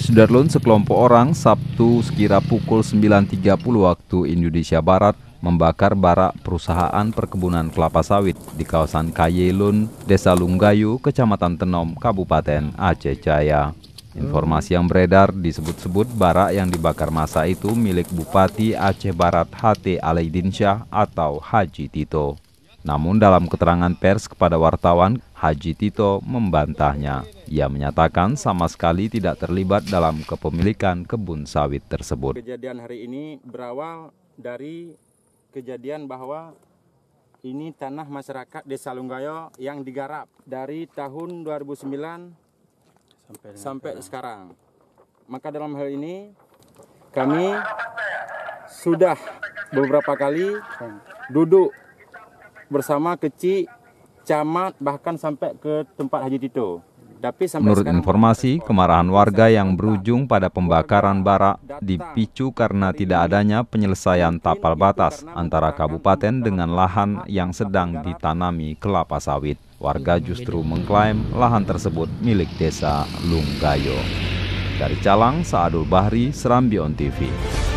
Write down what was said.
Sudarlun sekelompok orang Sabtu sekira pukul 9.30 waktu Indonesia Barat membakar barak perusahaan perkebunan kelapa sawit di kawasan Kayelun, Desa Lunggayu, Kecamatan Tenom, Kabupaten Aceh Jaya. Informasi yang beredar disebut-sebut barak yang dibakar masa itu milik Bupati Aceh Barat HT Alaidin Syah atau Haji Tito. Namun dalam keterangan pers kepada wartawan, Haji Tito membantahnya. Ia menyatakan sama sekali tidak terlibat dalam kepemilikan kebun sawit tersebut. Kejadian hari ini berawal dari kejadian bahwa ini tanah masyarakat Desa Lunggayo yang digarap dari tahun 2009 sampai, sampai sekarang. Maka dalam hal ini kami sudah beberapa kali duduk bersama kecil camat bahkan sampai ke tempat Haji Tito. Menurut informasi, kemarahan warga yang berujung pada pembakaran bara dipicu karena tidak adanya penyelesaian tapal batas antara kabupaten dengan lahan yang sedang ditanami kelapa sawit. Warga justru mengklaim lahan tersebut milik desa Lunggayo. Dari Calang, Saadul Bahri, Serambi On TV.